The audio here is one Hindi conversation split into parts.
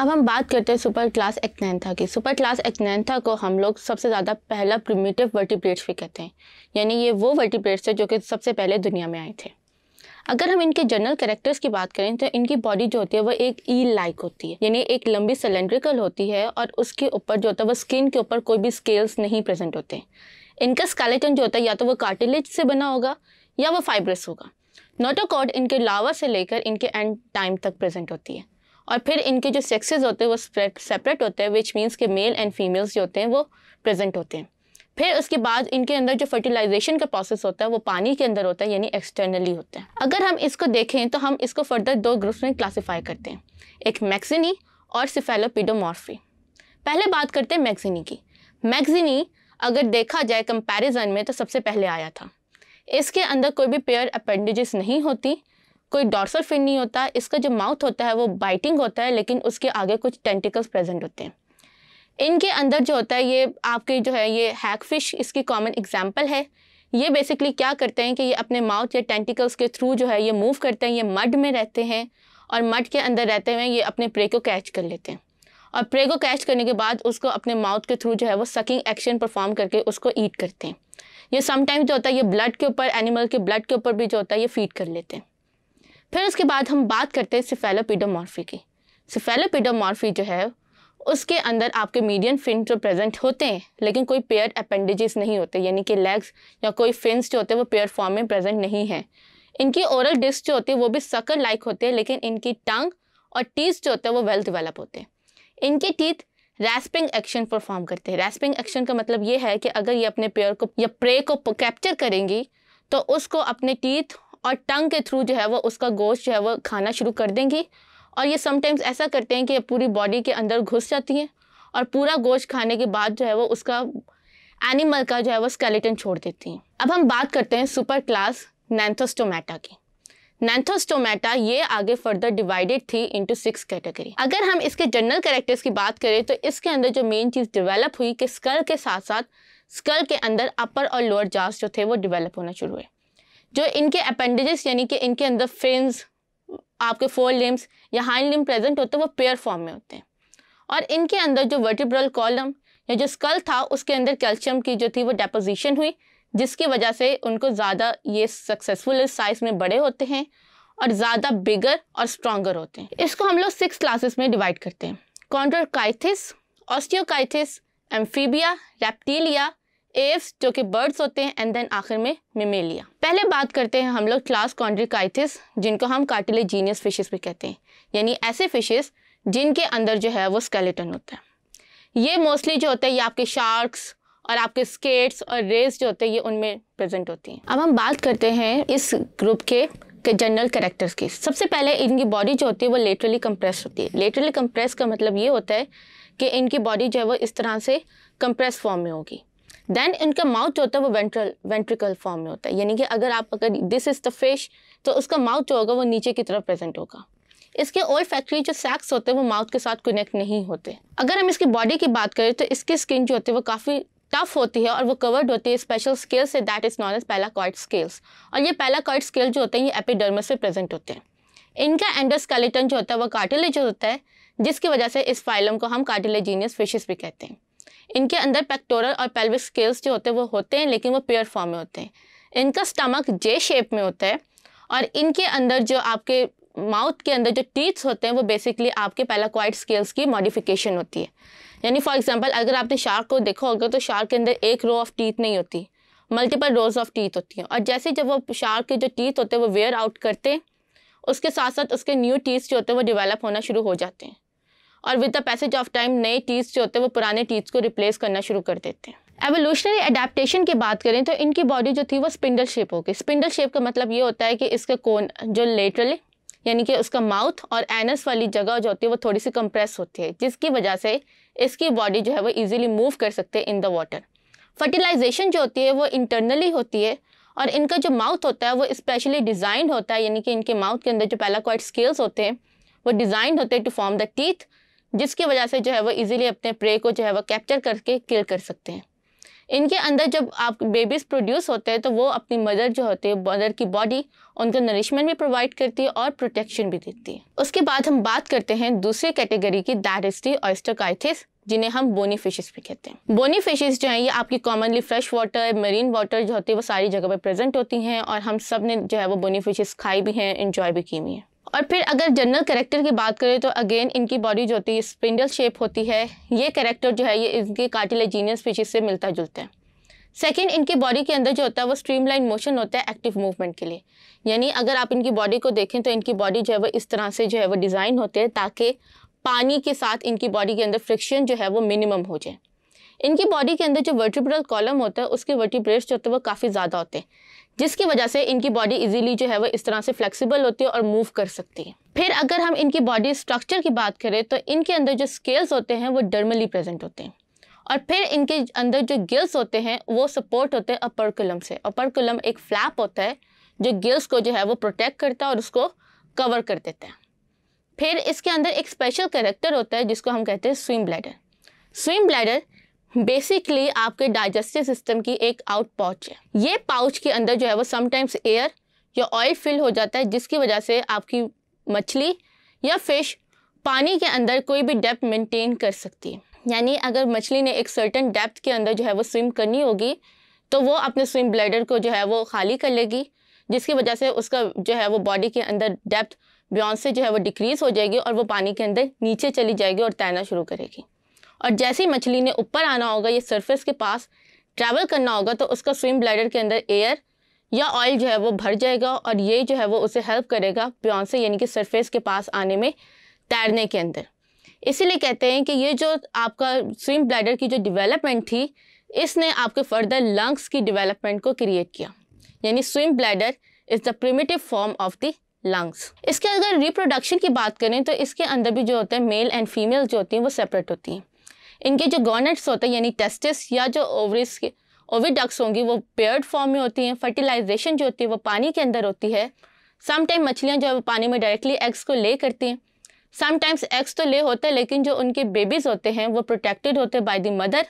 अब हम बात करते हैं सुपर क्लास एक्नैंथा की सुपर क्लास एक्नैंथा को हम लोग सबसे ज़्यादा पहला प्रिमिटिव वर्टिब्रेट्स भी कहते हैं यानी ये वो वर्टिब्रेट्स थे जो कि सबसे पहले दुनिया में आए थे अगर हम इनके जनरल करेक्टर्स की बात करें तो इनकी बॉडी जो होती है वो एक ई लाइक होती है यानी एक लंबी सिलेंड्रिकल होती है और उसके ऊपर जो होता है वो स्किन के ऊपर कोई भी स्केल्स नहीं प्रेजेंट होते इनका स्केलेटन जो होता है या तो वो कार्टिलेज से बना होगा या वो फाइब्रस होगा नोटोकॉड इनके लावा से लेकर इनके एंड टाइम तक प्रेजेंट होती है और फिर इनके जो सेक्सेस होते हैं वो सेपरेट होते हैं विच मीन्स के मेल एंड फीमेल्स जो होते हैं वो प्रेजेंट होते हैं फिर उसके बाद इनके अंदर जो फर्टिलाइजेशन का प्रोसेस होता है वो पानी के अंदर होता है यानी एक्सटर्नली होता है अगर हम इसको देखें तो हम इसको फर्दर दो ग्रुप्स में क्लासीफाई करते हैं एक मैगजीनी और सिफेलोपिडोमॉर्फी पहले बात करते हैं मैगजीनी की मैगजीनी अगर देखा जाए कंपेरिजन में तो सबसे पहले आया था इसके अंदर कोई भी पेयर अपेंडिजिस नहीं होती कोई डॉर्सल फिन नहीं होता इसका जो माउथ होता है वो बाइटिंग होता है लेकिन उसके आगे कुछ टेंटिकल्स प्रेजेंट होते हैं इनके अंदर जो होता है ये आपकी जो है ये हैक फिश इसकी कॉमन एग्जाम्पल है ये बेसिकली क्या करते हैं कि ये अपने माउथ या टेंटिकल्स के थ्रू जो है ये मूव करते हैं ये मड में रहते हैं और मड के अंदर रहते हुए ये अपने प्रे को कैच कर लेते हैं और प्रे को कैच करने के बाद उसको अपने माउथ के थ्रू जो है वो सकिंग एक्शन परफॉर्म करके उसको ईट करते हैं ये समटाइम जो होता है ये ब्लड के ऊपर एनिमल के ब्लड के ऊपर भी जो होता है ये फीड कर लेते हैं फिर उसके बाद हम बात करते हैं सिफेलोपीडोमॉर्फी की सिफेलोपीडोमॉर्फी जो है उसके अंदर आपके मीडियन फिन जो प्रेजेंट होते हैं लेकिन कोई पेयर अपेंडेजेस नहीं होते यानी कि लेग्स या कोई फिन्स जो होते हैं वो पेयर फॉर्म में प्रेजेंट नहीं है इनकी ओरल डिस्क जो होती है वो भी सकर लाइक होते हैं लेकिन इनकी टंग और टीथ जो होते हैं वो वेल डिवेलप होते हैं इनके टीथ रैस्पिंग एक्शन परफॉर्म करते हैं रैस्पिंग एक्शन का मतलब ये है कि अगर ये अपने पेयर को या प्रे को कैप्चर करेंगी तो उसको अपने टीथ और टंग के थ्रू जो है वो उसका गोश्त जो है वो खाना शुरू कर देंगी और ये समटाइम्स ऐसा करते हैं कि पूरी बॉडी के अंदर घुस जाती हैं और पूरा गोश्त खाने के बाद जो है वो उसका एनिमल का जो है वो स्केलेटन छोड़ देती हैं अब हम बात करते हैं सुपर क्लास नैंथोस्टोमेटा की नैंथोस्टोमेटा ये आगे फर्दर डिवाइडेड थी इंटू सिक्स कैटेगरी अगर हम इसके जनरल करेक्टर्स की बात करें तो इसके अंदर जो मेन चीज़ डिवेलप हुई कि स्कल के साथ साथ स्कल के अंदर अपर और लोअर जास जो थे वो डिवेलप होना शुरू हुए जो इनके अपेंडेजेस यानी कि इनके अंदर फिन्स आपके फोर लिम्स या हाइन लिम प्रेजेंट होते हैं वो पेयर फॉर्म में होते हैं और इनके अंदर जो वर्टिब्रल कॉलम या जो स्कल था उसके अंदर कैल्शियम की जो थी वो डेपोजिशन हुई जिसकी वजह से उनको ज़्यादा ये सक्सेसफुल साइज में बड़े होते हैं और ज़्यादा बिगर और स्ट्रॉगर होते हैं इसको हम लोग सिक्स क्लासेस में डिवाइड करते हैं Chondrichthyes Osteichthyes Amphibia Reptilia Aves जो कि बर्ड्स होते हैं एंड देन आखिर में मेमेलिया पहले बात करते हैं हम लोग क्लास कॉन्ड्रिकाइथिस जिनको हम कार्टिलेजीनियस फिशेस भी कहते हैं यानी ऐसे फिशेस जिनके अंदर जो है वो स्केलेटन होता है ये मोस्टली जो होता है ये आपके शार्क्स और आपके स्केट्स और रेस जो होते हैं ये उनमें प्रेजेंट होती हैं अब हम बात करते हैं इस ग्रुप के के जनरल करेक्टर्स की सबसे पहले इनकी बॉडी जो होती है वो लेटरली कंप्रेस होती है लेटरली कंप्रेस का मतलब ये होता है कि इनकी बॉडी जो है वो इस तरह से कंप्रेस फॉर्म में होगी देन इनका माउथ जो होता है वो वेंट्रल वेंट्रिकल फॉर्म में होता है यानी कि अगर आप अगर दिस इज़ द फिश तो उसका माउथ जो होगा वो नीचे की तरफ प्रेजेंट होगा इसके ओल्ड फैक्ट्री जो सैक्स होते हैं वो माउथ के साथ कनेक्ट नहीं होते अगर हम इसकी बॉडी की बात करें तो इसकी स्किन जो होती है वो काफ़ी टफ होती है और वो कवर्ड होती है स्पेशल स्केल से that is known as placoid scales और ये पैलाकॉइड स्केल जो होते हैं ये एपिडर्मस से प्रेजेंट होते हैं इनका एंडोस्केलेटन जो होता है वो कार्टिलेज होता है जिसकी वजह से इस फाइलम को हम कार्टिलेजीनियस फिशेस भी कहते हैं इनके अंदर पेक्टोरल और पेल्विक स्केल्स जो होते हैं वो होते हैं लेकिन वो प्योर फॉर्म में होते हैं इनका स्टमक जे शेप में होता है और इनके अंदर जो आपके माउथ के अंदर जो टीथ्स होते हैं वो बेसिकली आपके पैलाक्वाइड स्केल्स की मॉडिफिकेशन होती है यानी फॉर एग्जांपल अगर आपने शार्क को देखा होगा तो शार्क के अंदर एक रो ऑफ टीथ नहीं होती मल्टीपल रोज ऑफ टीथ होती हैं और जैसे जब वो शार्क के जो टीथ होते हैं वो वेयर आउट करते हैं उसके साथ साथ उसके न्यू टीथ जो होते हैं वो डिवेलप होना शुरू हो जाते हैं और with the passage of time नए टीज जो होते हैं वो पुराने टीज को रिप्लेस करना शुरू कर देते हैं एवोल्यूशनरी अडेप्टेशन की बात करें तो इनकी बॉडी जो थी वो स्पिंडल शेप होगी स्पिंडल शेप का मतलब ये होता है कि इसका कोन जो लेटरल यानी कि उसका माउथ और एनस वाली जगह जो होती है वो थोड़ी सी कंप्रेस होती है जिसकी वजह से इसकी बॉडी जो है वो इजीली मूव कर सकते हैं इन द वाटर फर्टिलाइजेशन जो होती है वो इंटरनली होती है और इनका जो माउथ होता है वो स्पेशली डिज़ाइंड होता है यानी कि इनके माउथ के अंदर जो पैलाकॉइड स्केल्स होते हैं वो डिज़ाइंड होते हैं टू फॉर्म द टीथ जिसकी वजह से जो है वो इजीली अपने प्रे को जो है वो कैप्चर करके किल कर सकते हैं इनके अंदर जब आप बेबीज़ प्रोड्यूस होते हैं तो वो अपनी मदर जो होती है मदर की बॉडी उनको नरिशमेंट भी प्रोवाइड करती है और प्रोटेक्शन भी देती है उसके बाद हम बात करते हैं दूसरी कैटेगरी की दैट इज़ दी ऑयस्टोकाइथिस जिन्हें हम बोनी फिशेस भी कहते हैं बोनी फिशेस जो हैं ये आपकी commonly fresh water marine water जो होती है वो सारी जगह पर प्रेजेंट होती हैं और हम सब ने जो है वो बोनी फिशेस खाई भी हैं इंजॉय भी की हुई हैं और फिर अगर जनरल करेक्टर की बात करें तो अगेन इनकी बॉडी जो होती है स्पिंडल शेप होती है ये करेक्टर जो है ये इनके कार्टिलेजीनियस फिशेज से मिलता जुलता है सेकेंड इनकी बॉडी के अंदर जो होता है वो स्ट्रीमलाइन मोशन होता है एक्टिव मूवमेंट के लिए यानी अगर आप इनकी बॉडी को देखें तो इनकी बॉडी जो है वो इस तरह से जो है वो डिज़ाइन होते हैं ताकि पानी के साथ इनकी बॉडी के अंदर फ्रिक्शन जो है वो मिनिमम हो जाए इनकी बॉडी के अंदर जो वर्टिब्रल कॉलम होता है उसके वर्टिब्रेट्स जो होते हैं वो काफ़ी ज़्यादा होते हैं जिसकी वजह से इनकी बॉडी इजीली जो है वो इस तरह से फ्लेक्सिबल होती है और मूव कर सकती है फिर अगर हम इनकी बॉडी स्ट्रक्चर की बात करें तो इनके अंदर जो स्केल्स होते हैं वो डर्मली प्रेजेंट होते हैं और फिर इनके अंदर जो गिल्स होते हैं वो सपोर्ट होते हैं अपरकुलम से अपरकुलम एक फ्लैप होता है जो गिल्स को जो है वो प्रोटेक्ट करता है और उसको कवर कर देता है फिर इसके अंदर एक स्पेशल कैरेक्टर होता है जिसको हम कहते हैं swim bladder swim bladder basically आपके डाइजेस्टिव सिस्टम की एक आउट पाउच है ये पाउच के अंदर जो है वो समटाइम्स एयर या ऑयल फिल हो जाता है जिसकी वजह से आपकी मछली या फिश पानी के अंदर कोई भी डेप्थ मेंटेन कर सकती है यानी अगर मछली ने एक सर्टन डेप्थ के अंदर जो है वो स्विम करनी होगी तो वो अपने स्विम ब्लैडर को जो है वो खाली कर लेगी जिसकी वजह से उसका जो है वो बॉडी के अंदर डेप्थ बियॉन्ड से जो है वो डिक्रीज़ हो जाएगी और वो पानी के अंदर नीचे चली जाएगी और तैरना शुरू करेगी और जैसे ही मछली ने ऊपर आना होगा ये सरफेस के पास ट्रैवल करना होगा तो उसका स्विम ब्लैडर के अंदर एयर या ऑयल जो है वो भर जाएगा और ये जो है वो उसे हेल्प करेगा प्योन से यानी कि सरफेस के पास आने में तैरने के अंदर इसीलिए कहते हैं कि ये जो आपका स्विम ब्लैडर की जो डेवलपमेंट थी इसने आपके फर्दर लंग्स की डेवलपमेंट को क्रिएट किया यानी swim bladder is the primitive form of the lungs इसके अगर रिप्रोडक्शन की बात करें तो इसके अंदर भी जो होता है मेल एंड फीमेल जो होती हैं वो सेपरेट होती हैं इनके जो गोनेट्स होते हैं यानी टेस्टिस या जो ओवरिस के ओविडक्स होंगी वो पेयर्ड फॉर्म में होती हैं फर्टिलाइजेशन जो होती है वो पानी के अंदर होती है समटाइम मछलियाँ जो है वो पानी में डायरेक्टली एग्स को ले करती हैं समटाइम्स एग्स तो ले होते हैं लेकिन जो उनके बेबीज़ होते हैं वो प्रोटेक्टेड होते हैं बाय द मदर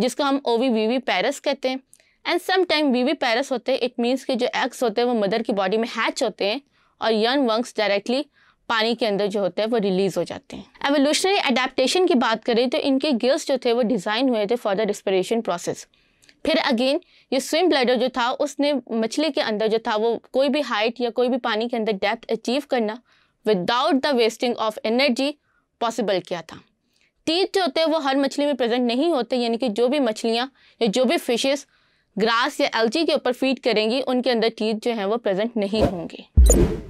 जिसको हम ओवी वी पैरस कहते हैं एंड समटाइम वी पैरस होते हैं इट मीन्स के जो एग्स होते हैं वो मदर की बॉडी में हैच होते हैं और यन वंग्स डायरेक्टली पानी के अंदर जो होते हैं वो रिलीज हो जाते हैं एवोल्यूशनरी अडेप्टेशन की बात करें तो इनके गिल्स जो थे वो डिज़ाइन हुए थे फॉर द डिस्परेशन प्रोसेस फिर अगेन ये स्विम ब्लडर जो था उसने मछली के अंदर जो था वो कोई भी हाइट या कोई भी पानी के अंदर डेप्थ अचीव करना without the wasting of energy possible किया था तीत जो होते हैं वो हर मछली में प्रेजेंट नहीं होते यानी कि जो भी मछलियाँ या जो भी फिशेस ग्रास या एल्जी के ऊपर फीड करेंगी उनके अंदर तीत जो हैं वो प्रेजेंट नहीं होंगे